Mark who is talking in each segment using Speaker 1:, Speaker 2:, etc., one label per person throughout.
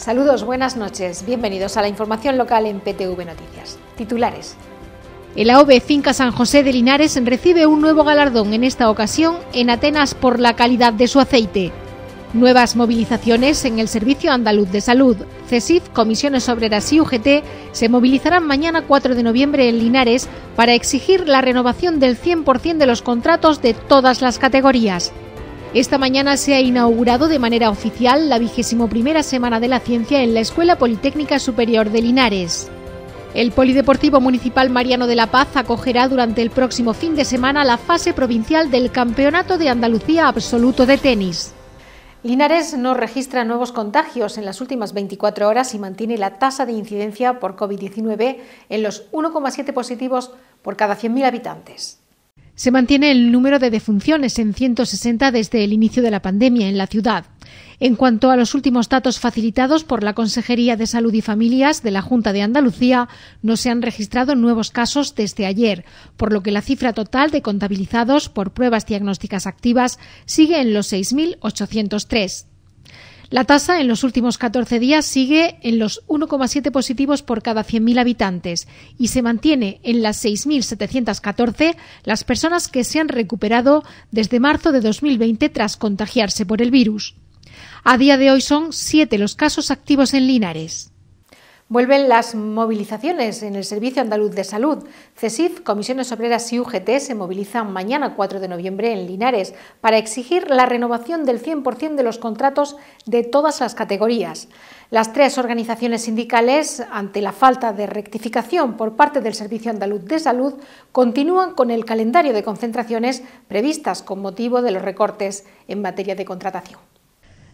Speaker 1: Saludos, buenas noches. Bienvenidos a la información local en PTV Noticias. Titulares. El AOB Finca San José de Linares recibe un nuevo galardón, en esta ocasión en Atenas, por la calidad de su aceite. Nuevas movilizaciones en el Servicio Andaluz de Salud. CESIF, Comisiones Obreras y UGT se movilizarán mañana 4 de noviembre en Linares para exigir la renovación del 100% de los contratos de todas las categorías. Esta mañana se ha inaugurado de manera oficial la vigésimo primera Semana de la Ciencia en la Escuela Politécnica Superior de Linares. El Polideportivo Municipal Mariano de la Paz acogerá durante el próximo fin de semana la fase provincial del Campeonato de Andalucía Absoluto de Tenis. Linares no registra nuevos contagios en las últimas 24 horas y mantiene la tasa de incidencia por COVID-19 en los 1,7 positivos por cada 100.000 habitantes. Se mantiene el número de defunciones en 160 desde el inicio de la pandemia en la ciudad. En cuanto a los últimos datos facilitados por la Consejería de Salud y Familias de la Junta de Andalucía, no se han registrado nuevos casos desde ayer, por lo que la cifra total de contabilizados por pruebas diagnósticas activas sigue en los 6.803. La tasa en los últimos 14 días sigue en los 1,7 positivos por cada 100.000 habitantes y se mantiene en las 6.714 las personas que se han recuperado desde marzo de 2020 tras contagiarse por el virus. A día de hoy son siete los casos activos en Linares. Vuelven las movilizaciones en el Servicio Andaluz de Salud. CESIF, Comisiones Obreras y UGT se movilizan mañana 4 de noviembre en Linares para exigir la renovación del 100% de los contratos de todas las categorías. Las tres organizaciones sindicales, ante la falta de rectificación por parte del Servicio Andaluz de Salud, continúan con el calendario de concentraciones previstas con motivo de los recortes en materia de contratación.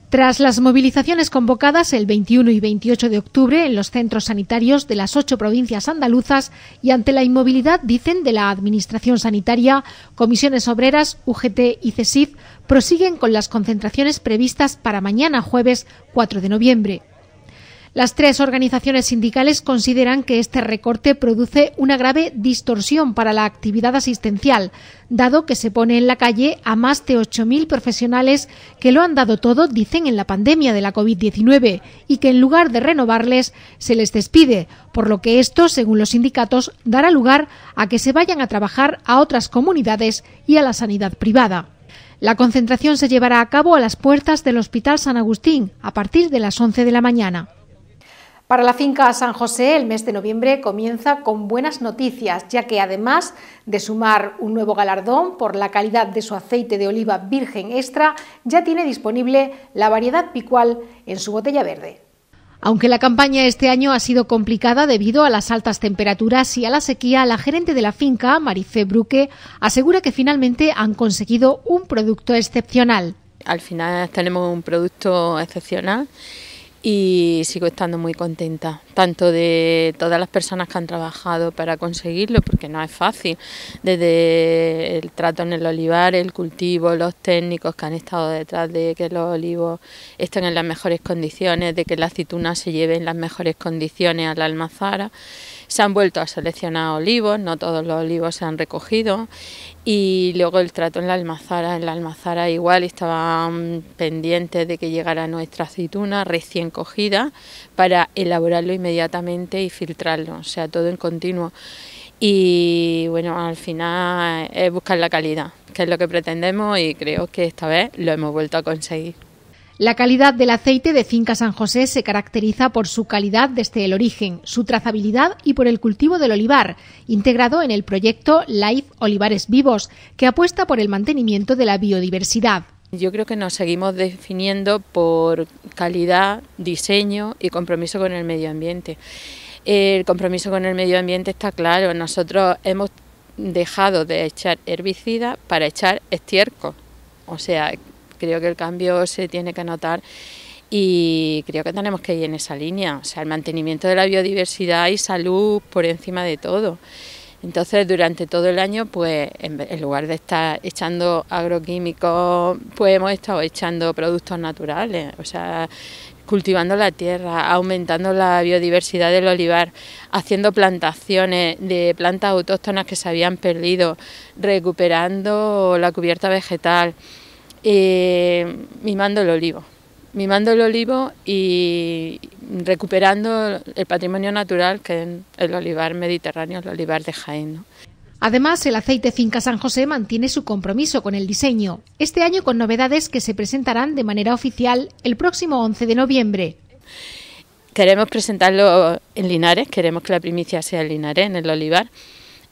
Speaker 1: Tras las movilizaciones convocadas el 21 y 28 de octubre en los centros sanitarios de las ocho provincias andaluzas y ante la inmovilidad, dicen, de la Administración Sanitaria, Comisiones Obreras, UGT y CESIF prosiguen con las concentraciones previstas para mañana jueves 4 de noviembre. Las tres organizaciones sindicales consideran que este recorte produce una grave distorsión para la actividad asistencial, dado que se pone en la calle a más de 8.000 profesionales que lo han dado todo, dicen, en la pandemia de la COVID-19 y que en lugar de renovarles se les despide, por lo que esto, según los sindicatos, dará lugar a que se vayan a trabajar a otras comunidades y a la sanidad privada. La concentración se llevará a cabo a las puertas del Hospital San Agustín a partir de las 11 de la mañana. Para la finca San José, el mes de noviembre comienza con buenas noticias, ya que además de sumar un nuevo galardón por la calidad de su aceite de oliva virgen extra, ya tiene disponible la variedad picual en su botella verde. Aunque la campaña este año ha sido complicada debido a las altas temperaturas y a la sequía, la gerente de la finca, Marifé Bruque, asegura que finalmente han conseguido
Speaker 2: un producto excepcional. Al final tenemos un producto excepcional y sigo estando muy contenta, tanto de todas las personas que han trabajado para conseguirlo, porque no es fácil, desde el trato en el olivar, el cultivo, los técnicos que han estado detrás de que los olivos estén en las mejores condiciones, de que la aceituna se lleve en las mejores condiciones a la almazara. Se han vuelto a seleccionar olivos, no todos los olivos se han recogido y luego el trato en la almazara, en la almazara igual estaban mm, pendientes de que llegara nuestra aceituna recién cogida para elaborarlo inmediatamente y filtrarlo, o sea, todo en continuo. Y bueno, al final es buscar la calidad, que es lo que pretendemos y creo que esta vez lo hemos vuelto a conseguir.
Speaker 1: La calidad del aceite de Finca San José se caracteriza por su calidad desde el origen, su trazabilidad y por el cultivo del olivar, integrado en el proyecto Life Olivares Vivos, que apuesta por el mantenimiento de
Speaker 2: la biodiversidad. Yo creo que nos seguimos definiendo por calidad, diseño y compromiso con el medio ambiente. El compromiso con el medio ambiente está claro, nosotros hemos dejado de echar herbicida para echar estiércol. O sea, Creo que el cambio se tiene que notar y creo que tenemos que ir en esa línea, o sea, el mantenimiento de la biodiversidad y salud por encima de todo. Entonces, durante todo el año, pues en lugar de estar echando agroquímicos, pues hemos estado echando productos naturales, o sea, cultivando la tierra, aumentando la biodiversidad del olivar, haciendo plantaciones de plantas autóctonas que se habían perdido, recuperando la cubierta vegetal eh, mimando el olivo, mimando el olivo y recuperando el patrimonio natural que es el olivar mediterráneo, el olivar de Jaén.
Speaker 1: Además, el aceite Finca San José mantiene su compromiso con el diseño, este año con novedades que se presentarán de manera oficial el próximo 11 de noviembre.
Speaker 2: Queremos presentarlo en Linares, queremos que la primicia sea en Linares, en el olivar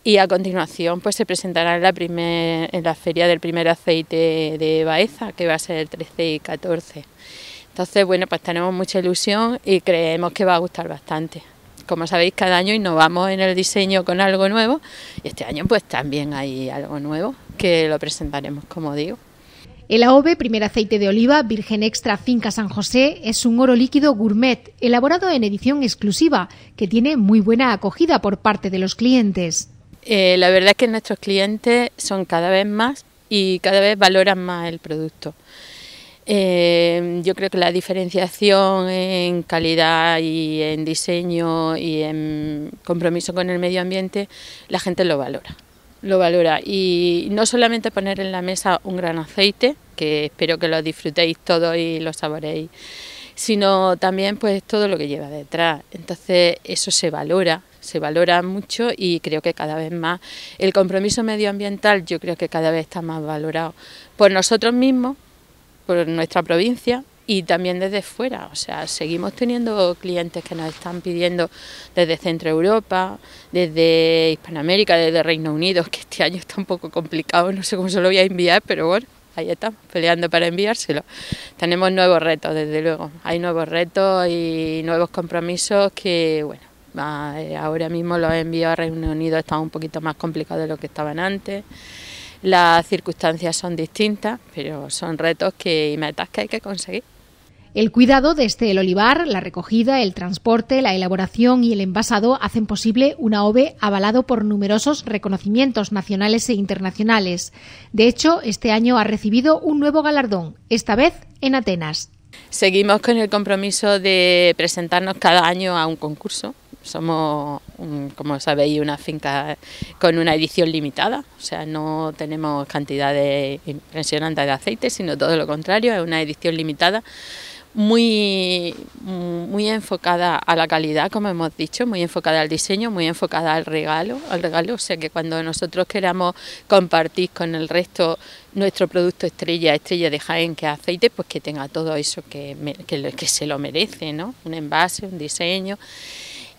Speaker 2: y a continuación pues se presentará en la, primer, en la feria del primer aceite de Baeza, que va a ser el 13 y 14. Entonces, bueno, pues tenemos mucha ilusión y creemos que va a gustar bastante. Como sabéis, cada año innovamos en el diseño con algo nuevo y este año pues también hay algo nuevo que lo presentaremos, como digo.
Speaker 1: El AOVE, primer aceite de oliva, virgen extra finca San José, es un oro líquido gourmet, elaborado en edición exclusiva, que tiene muy buena acogida por parte de los clientes.
Speaker 2: Eh, la verdad es que nuestros clientes son cada vez más y cada vez valoran más el producto. Eh, yo creo que la diferenciación en calidad y en diseño y en compromiso con el medio ambiente, la gente lo valora. Lo valora y no solamente poner en la mesa un gran aceite, que espero que lo disfrutéis todos y lo saboreéis, sino también pues todo lo que lleva detrás. Entonces eso se valora, se valora mucho y creo que cada vez más el compromiso medioambiental yo creo que cada vez está más valorado por nosotros mismos, por nuestra provincia y también desde fuera, o sea, seguimos teniendo clientes que nos están pidiendo desde Centro Europa, desde Hispanoamérica, desde Reino Unido, que este año está un poco complicado, no sé cómo se lo voy a enviar, pero bueno, ahí estamos peleando para enviárselo. Tenemos nuevos retos, desde luego, hay nuevos retos y nuevos compromisos que, bueno, Ah, eh, ahora mismo los envíos a Reino Unido están un poquito más complicados de lo que estaban antes. Las circunstancias son distintas, pero son retos que, y metas que hay que conseguir. El cuidado desde este, el olivar,
Speaker 1: la recogida, el transporte, la elaboración y el envasado hacen posible una OVE avalado por numerosos reconocimientos nacionales e internacionales. De hecho, este año ha recibido un nuevo galardón, esta vez en Atenas.
Speaker 2: Seguimos con el compromiso de presentarnos cada año a un concurso somos, como sabéis, una finca con una edición limitada, o sea, no tenemos cantidades impresionantes de aceite, sino todo lo contrario, es una edición limitada muy, muy enfocada a la calidad, como hemos dicho, muy enfocada al diseño, muy enfocada al regalo, al regalo. O sea que cuando nosotros queramos compartir con el resto nuestro producto estrella, estrella de Jaén, que aceite, pues que tenga todo eso que, que, que se lo merece, ¿no? Un envase, un diseño.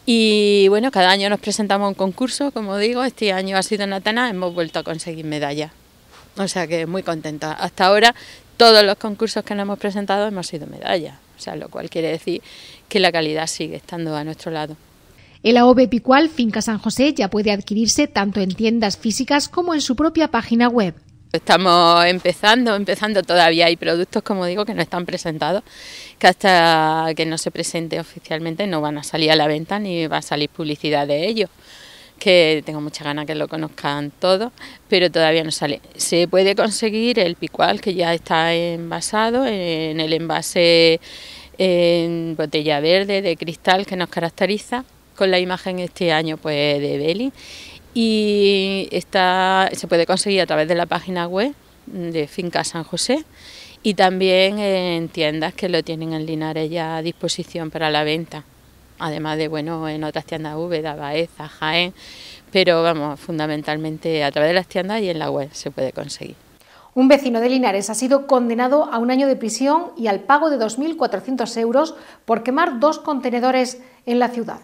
Speaker 2: Y bueno, cada año nos presentamos a un concurso, como digo, este año ha sido en Atenas, hemos vuelto a conseguir medalla. O sea que muy contenta. Hasta ahora todos los concursos que nos hemos presentado hemos sido medalla, o sea, lo cual quiere decir que la calidad sigue estando a nuestro lado.
Speaker 1: El AOB Picual Finca San José ya puede adquirirse tanto en tiendas físicas como en su propia página web.
Speaker 2: Estamos empezando, empezando todavía. Hay productos, como digo, que no están presentados, que hasta que no se presente oficialmente no van a salir a la venta ni va a salir publicidad de ellos. Que tengo mucha ganas que lo conozcan todos, pero todavía no sale. Se puede conseguir el picual que ya está envasado en el envase en botella verde de cristal que nos caracteriza con la imagen este año pues de Beli y se puede conseguir a través de la página web de Finca San José y también en tiendas que lo tienen en Linares ya a disposición para la venta. Además de, bueno, en otras tiendas Úbeda, Baeza, Jaén, pero vamos, fundamentalmente a través de las tiendas y en la web se puede conseguir.
Speaker 1: Un vecino de Linares ha sido condenado a un año de prisión y al pago de 2.400 euros por quemar dos contenedores en la ciudad.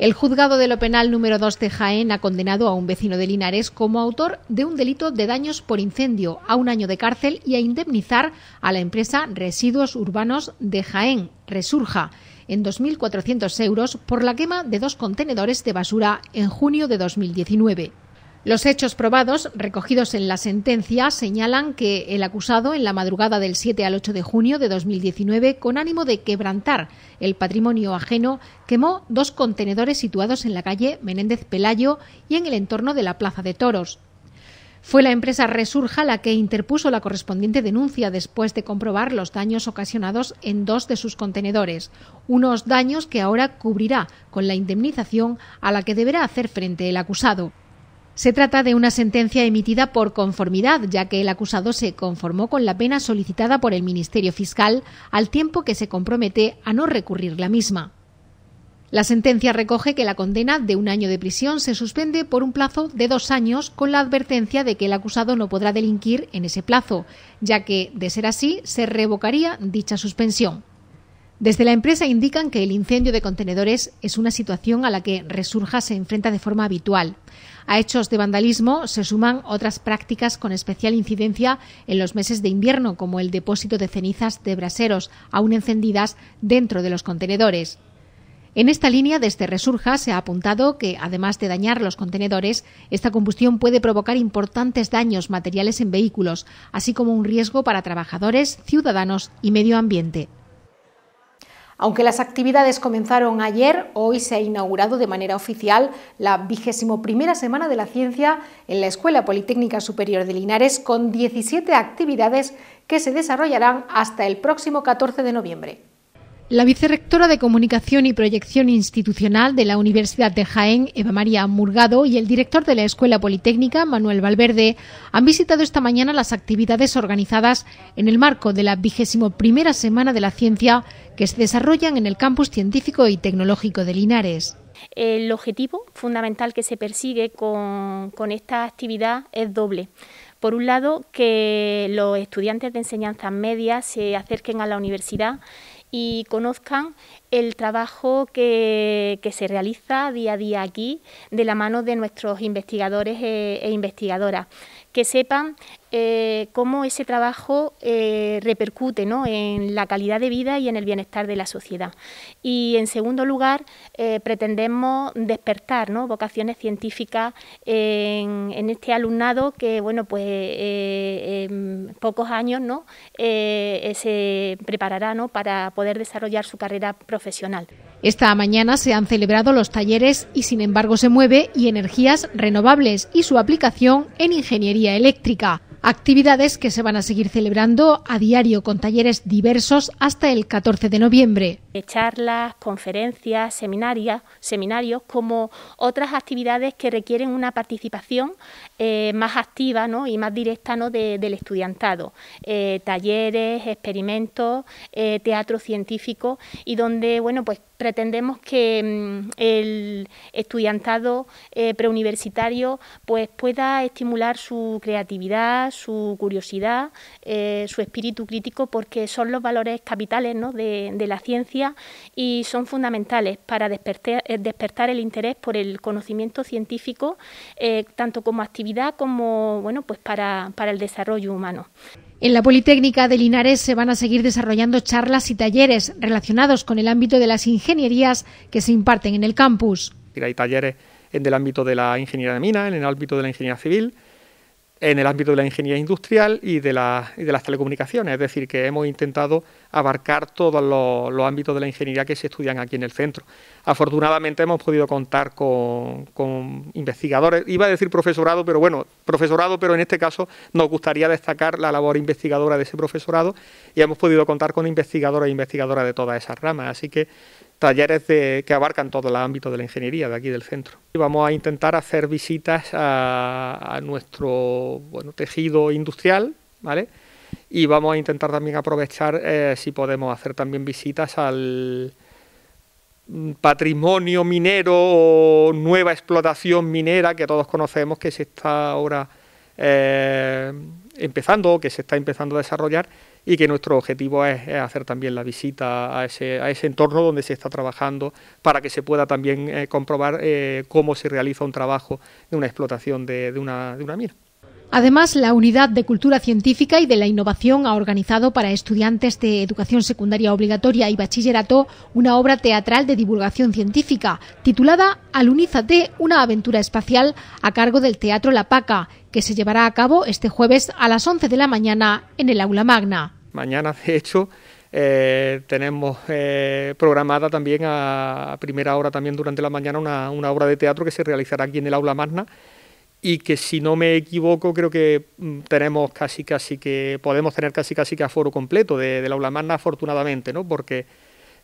Speaker 1: El juzgado de lo penal número 2 de Jaén ha condenado a un vecino de Linares como autor de un delito de daños por incendio a un año de cárcel y a indemnizar a la empresa Residuos Urbanos de Jaén, Resurja, en 2.400 euros por la quema de dos contenedores de basura en junio de 2019. Los hechos probados, recogidos en la sentencia, señalan que el acusado, en la madrugada del 7 al 8 de junio de 2019, con ánimo de quebrantar el patrimonio ajeno, quemó dos contenedores situados en la calle Menéndez Pelayo y en el entorno de la Plaza de Toros. Fue la empresa Resurja la que interpuso la correspondiente denuncia después de comprobar los daños ocasionados en dos de sus contenedores, unos daños que ahora cubrirá con la indemnización a la que deberá hacer frente el acusado. Se trata de una sentencia emitida por conformidad, ya que el acusado se conformó con la pena solicitada por el Ministerio Fiscal al tiempo que se compromete a no recurrir la misma. La sentencia recoge que la condena de un año de prisión se suspende por un plazo de dos años con la advertencia de que el acusado no podrá delinquir en ese plazo, ya que, de ser así, se revocaría dicha suspensión. Desde la empresa indican que el incendio de contenedores es una situación a la que Resurja se enfrenta de forma habitual a hechos de vandalismo se suman otras prácticas con especial incidencia en los meses de invierno, como el depósito de cenizas de braseros aún encendidas dentro de los contenedores. En esta línea, desde Resurja se ha apuntado que, además de dañar los contenedores, esta combustión puede provocar importantes daños materiales en vehículos, así como un riesgo para trabajadores, ciudadanos y medio ambiente. Aunque las actividades comenzaron ayer, hoy se ha inaugurado de manera oficial la vigésimo primera Semana de la Ciencia en la Escuela Politécnica Superior de Linares con 17 actividades que se desarrollarán hasta el próximo 14 de noviembre. La vicerrectora de Comunicación y Proyección Institucional de la Universidad de Jaén, Eva María Murgado, y el director de la Escuela Politécnica, Manuel Valverde, han visitado esta mañana las actividades organizadas en el marco de la vigésimo primera Semana de la Ciencia que se desarrollan en el Campus Científico y Tecnológico de Linares.
Speaker 3: El objetivo fundamental que se persigue con, con esta actividad es doble. Por un lado, que los estudiantes de enseñanza media se acerquen a la universidad y conozcan el trabajo que, se realiza día a día aquí de la mano de nuestros investigadores eh, e investigadoras que sepan eh, cómo ese trabajo eh, repercute en la calidad de vida y en el bienestar de la sociedad. Y en segundo lugar, eh, pretendemos despertar vocaciones científicas en, este alumnado que, bueno, pues en pocos años ¿no? se preparará para poder desarrollar su carrera profesional.
Speaker 1: Esta mañana se han celebrado los talleres y sin embargo se mueve y energías renovables y su aplicación en ingeniería eléctrica. Actividades que se van a seguir celebrando a diario con talleres diversos hasta el 14 de noviembre.
Speaker 3: Eh, charlas, conferencias, seminarios, seminarios como otras actividades que requieren una participación eh, más activa y más directa ¿no? del estudiantado. Eh, talleres, experimentos, teatro científico y donde bueno pues pretendemos que mm, el estudiantado eh, preuniversitario pues, pueda estimular su creatividad, su curiosidad, eh, su espíritu crítico, porque son los valores capitales de, la ciencia y son fundamentales para despertar, eh, despertar el interés por el conocimiento científico, tanto como actividad como bueno, pues para, para el desarrollo humano.
Speaker 1: En la Politécnica de Linares se van a seguir desarrollando charlas y talleres relacionados con el ámbito de las ingenierías que se imparten en el campus.
Speaker 4: Hay talleres en el ámbito de la ingeniería de mina, en el ámbito de la ingeniería civil, en el ámbito de la ingeniería industrial y de, las telecomunicaciones. Es decir, que hemos intentado abarcar todos los, ámbitos de la ingeniería que se estudian aquí en el centro. Afortunadamente hemos podido contar con, con investigadores, iba a decir profesorado, pero bueno, profesorado, pero en este caso nos gustaría destacar la labor investigadora de ese profesorado y hemos podido contar con investigadores e investigadoras de todas esas ramas. Así que talleres que abarcan todo el ámbito de la ingeniería de aquí del centro. Y vamos a intentar hacer visitas a, nuestro bueno, tejido industrial, ¿vale? Y vamos a intentar también aprovechar eh, si podemos hacer también visitas al mm, patrimonio minero o nueva explotación minera que todos conocemos que se está ahora eh, empezando o que se está empezando a desarrollar y que nuestro objetivo es, hacer también la visita a ese, entorno donde se está trabajando para que se pueda también eh, comprobar eh, cómo se realiza un trabajo de una explotación de, una, de una mina.
Speaker 1: Además, la Unidad de Cultura Científica y de la Innovación ha organizado para estudiantes de educación secundaria obligatoria y bachillerato una obra teatral de divulgación científica titulada Alunízate, una aventura espacial a cargo del Teatro La Paca que se llevará a cabo este jueves a las 11 de la mañana en el aula magna.
Speaker 4: Mañana, de hecho, eh, tenemos eh, programada también a, primera hora, también durante la mañana, una, obra de teatro que se realizará aquí en el aula magna y que si no me equivoco creo que mm, tenemos casi casi que podemos tener casi casi que aforo completo del aula magna afortunadamente no porque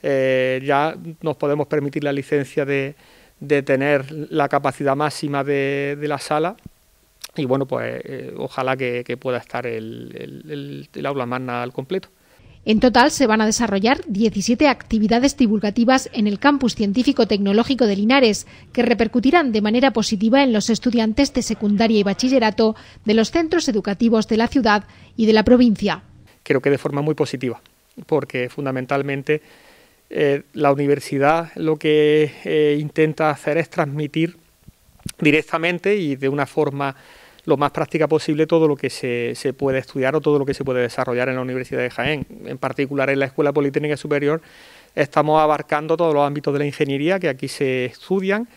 Speaker 4: eh, ya nos podemos permitir la licencia de, de tener la capacidad máxima de, de la sala y bueno, pues eh, ojalá que, pueda estar el, aula magna al completo.
Speaker 1: En total se van a desarrollar 17 actividades divulgativas en el campus científico-tecnológico de Linares, que repercutirán de manera positiva en los estudiantes de secundaria y bachillerato de los centros educativos de la ciudad y de la provincia.
Speaker 4: Creo que de forma muy positiva, porque fundamentalmente eh, la universidad lo que eh, intenta hacer es transmitir directamente y de una forma lo más práctica posible todo lo que se, puede estudiar o todo lo que se puede desarrollar en la Universidad de Jaén. En particular en la Escuela Politécnica Superior estamos abarcando todos los ámbitos de la ingeniería que aquí se estudian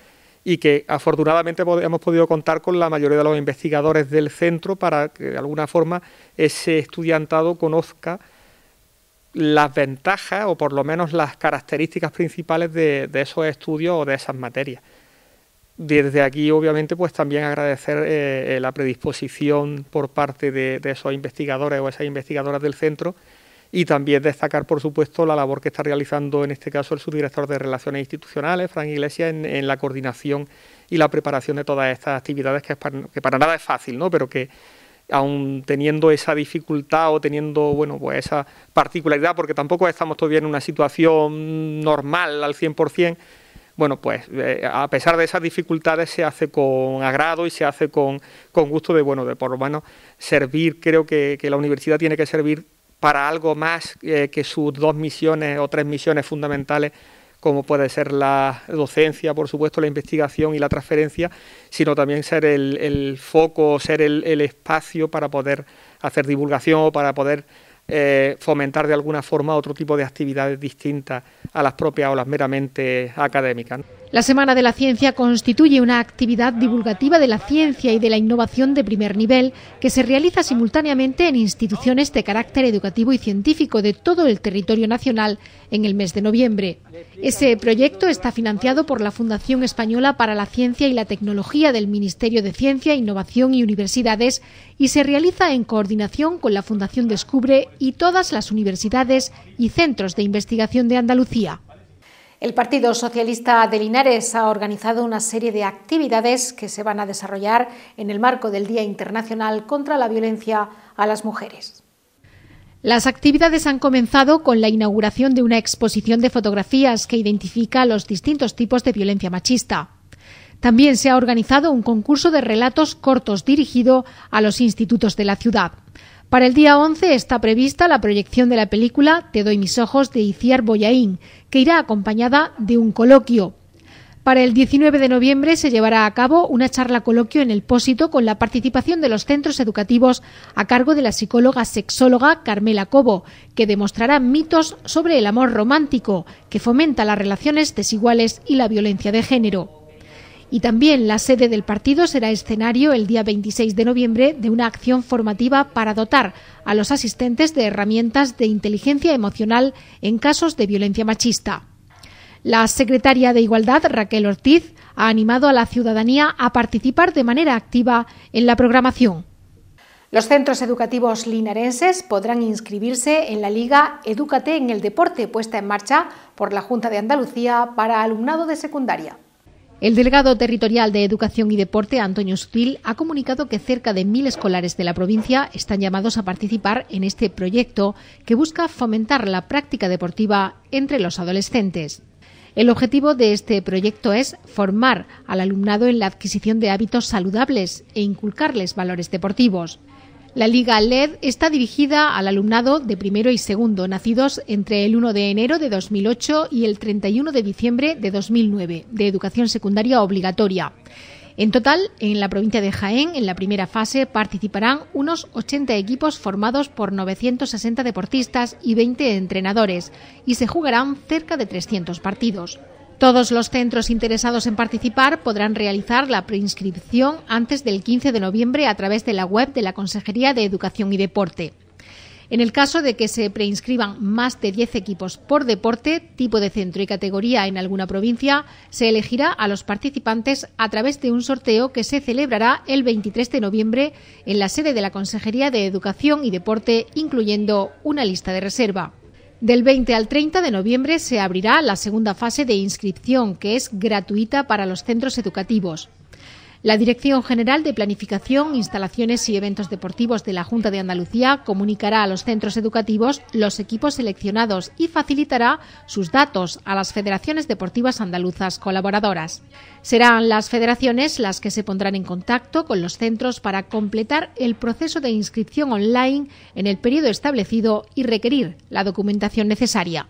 Speaker 4: y que afortunadamente hemos podido contar con la mayoría de los investigadores del centro para que de alguna forma ese estudiantado conozca las ventajas o por lo menos las características principales de, de esos estudios o de esas materias desde aquí, obviamente, pues también agradecer eh, eh, la predisposición por parte de, esos investigadores o esas investigadoras del centro y también destacar, por supuesto, la labor que está realizando en este caso el subdirector de Relaciones Institucionales, Fran Iglesias, en, la coordinación y la preparación de todas estas actividades, que, para, que para nada es fácil, ¿no? pero que aún teniendo esa dificultad o teniendo bueno pues esa particularidad, porque tampoco estamos todavía en una situación normal al 100%, bueno, pues eh, a pesar de esas dificultades se hace con agrado y se hace con, con gusto de, bueno, de por lo menos servir, creo que, la universidad tiene que servir para algo más eh, que sus dos misiones o tres misiones fundamentales como puede ser la docencia, por supuesto, la investigación y la transferencia, sino también ser el, foco, ser el, el espacio para poder hacer divulgación o para poder eh, fomentar de alguna forma otro tipo de actividades distintas a las propias o las meramente académicas.
Speaker 1: La Semana de la Ciencia constituye una actividad divulgativa de la ciencia y de la innovación de primer nivel que se realiza simultáneamente en instituciones de carácter educativo y científico de todo el territorio nacional en el mes de noviembre. Ese proyecto está financiado por la Fundación Española para la Ciencia y la Tecnología del Ministerio de Ciencia, Innovación y Universidades y se realiza en coordinación con la Fundación Descubre y todas las universidades y centros de investigación de Andalucía. El Partido Socialista de Linares ha organizado una serie de actividades que se van a desarrollar en el marco del Día Internacional contra la Violencia a las Mujeres. Las actividades han comenzado con la inauguración de una exposición de fotografías que identifica los distintos tipos de violencia machista. También se ha organizado un concurso de relatos cortos dirigido a los institutos de la ciudad. Para el día 11 está prevista la proyección de la película Te doy mis ojos de Iciar Boyaín, que irá acompañada de un coloquio. Para el 19 de noviembre se llevará a cabo una charla coloquio en el Pósito con la participación de los centros educativos a cargo de la psicóloga sexóloga Carmela Cobo, que demostrará mitos sobre el amor romántico, que fomenta las relaciones desiguales y la violencia de género. Y también la sede del partido será escenario el día 26 de noviembre de una acción formativa para dotar a los asistentes de herramientas de inteligencia emocional en casos de violencia machista. La secretaria de Igualdad, Raquel Ortiz, ha animado a la ciudadanía a participar de manera activa en la programación. Los centros educativos linarenses podrán inscribirse en la Liga Edúcate en el Deporte puesta en marcha por la Junta de Andalucía para alumnado de secundaria. El delegado territorial de Educación y Deporte, Antonio Sutil, ha comunicado que cerca de mil escolares de la provincia están llamados a participar en este proyecto que busca fomentar la práctica deportiva entre los adolescentes. El objetivo de este proyecto es formar al alumnado en la adquisición de hábitos saludables e inculcarles valores deportivos. La Liga LED está dirigida al alumnado de primero y segundo, nacidos entre el 1 de enero de 2008 y el 31 de diciembre de 2009, de educación secundaria obligatoria. En total, en la provincia de Jaén, en la primera fase, participarán unos 80 equipos formados por 960 deportistas y 20 entrenadores, y se jugarán cerca de 300 partidos. Todos los centros interesados en participar podrán realizar la preinscripción antes del 15 de noviembre a través de la web de la Consejería de Educación y Deporte. En el caso de que se preinscriban más de 10 equipos por deporte, tipo de centro y categoría en alguna provincia, se elegirá a los participantes a través de un sorteo que se celebrará el 23 de noviembre en la sede de la Consejería de Educación y Deporte, incluyendo una lista de reserva. Del 20 al 30 de noviembre se abrirá la segunda fase de inscripción, que es gratuita para los centros educativos. La Dirección General de Planificación, Instalaciones y Eventos Deportivos de la Junta de Andalucía comunicará a los centros educativos los equipos seleccionados y facilitará sus datos a las federaciones deportivas andaluzas colaboradoras. Serán las federaciones las que se pondrán en contacto con los centros para completar el proceso de inscripción online en el periodo establecido y requerir la documentación necesaria.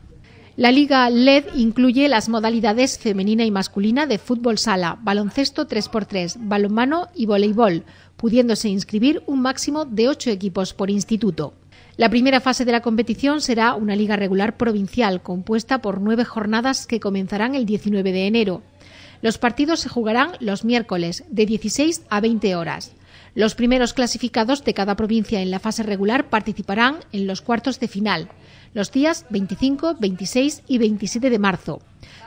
Speaker 1: La Liga LED incluye las modalidades femenina y masculina de fútbol sala, baloncesto 3x3, balonmano y voleibol, pudiéndose inscribir un máximo de ocho equipos por instituto. La primera fase de la competición será una liga regular provincial compuesta por nueve jornadas que comenzarán el 19 de enero. Los partidos se jugarán los miércoles de 16 a 20 horas. Los primeros clasificados de cada provincia en la fase regular participarán en los cuartos de final los días 25, 26 y 27 de marzo.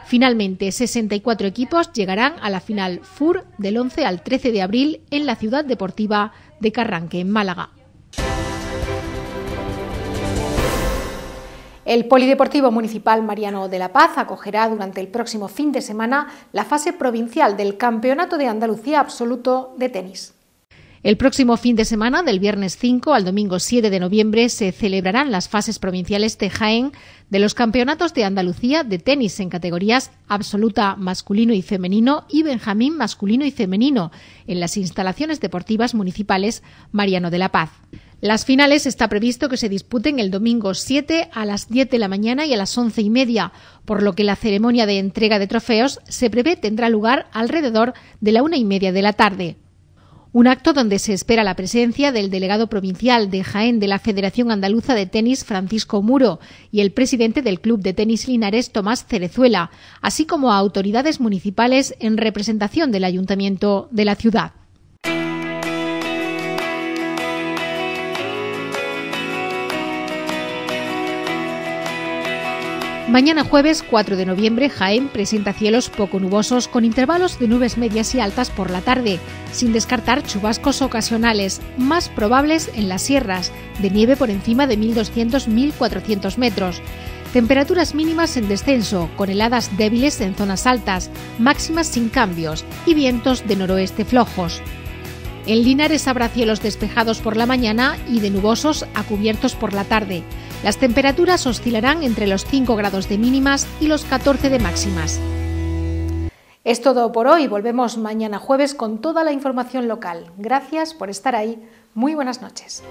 Speaker 1: Finalmente, 64 equipos llegarán a la final FUR del 11 al 13 de abril en la ciudad deportiva de Carranque, en Málaga. El Polideportivo Municipal Mariano de la Paz acogerá durante el próximo fin de semana la fase provincial del Campeonato de Andalucía Absoluto de Tenis. El próximo fin de semana, del viernes 5 al domingo 7 de noviembre, se celebrarán las fases provinciales de Jaén de los Campeonatos de Andalucía de tenis en categorías absoluta masculino y femenino y Benjamín masculino y femenino en las instalaciones deportivas municipales Mariano de la Paz. Las finales está previsto que se disputen el domingo 7 a las 10 de la mañana y a las 11 y media, por lo que la ceremonia de entrega de trofeos se prevé tendrá lugar alrededor de la una y media de la tarde. Un acto donde se espera la presencia del delegado provincial de Jaén de la Federación Andaluza de Tenis, Francisco Muro, y el presidente del Club de Tenis Linares, Tomás Cerezuela, así como a autoridades municipales en representación del Ayuntamiento de la ciudad. Mañana jueves 4 de noviembre, Jaén presenta cielos poco nubosos con intervalos de nubes medias y altas por la tarde, sin descartar chubascos ocasionales, más probables en las sierras, de nieve por encima de 1.200-1.400 metros. Temperaturas mínimas en descenso, con heladas débiles en zonas altas, máximas sin cambios y vientos de noroeste flojos. En Linares habrá cielos despejados por la mañana y de nubosos a cubiertos por la tarde. Las temperaturas oscilarán entre los 5 grados de mínimas y los 14 de máximas. Es todo por hoy. Volvemos mañana jueves con toda la información local. Gracias por estar ahí. Muy buenas noches.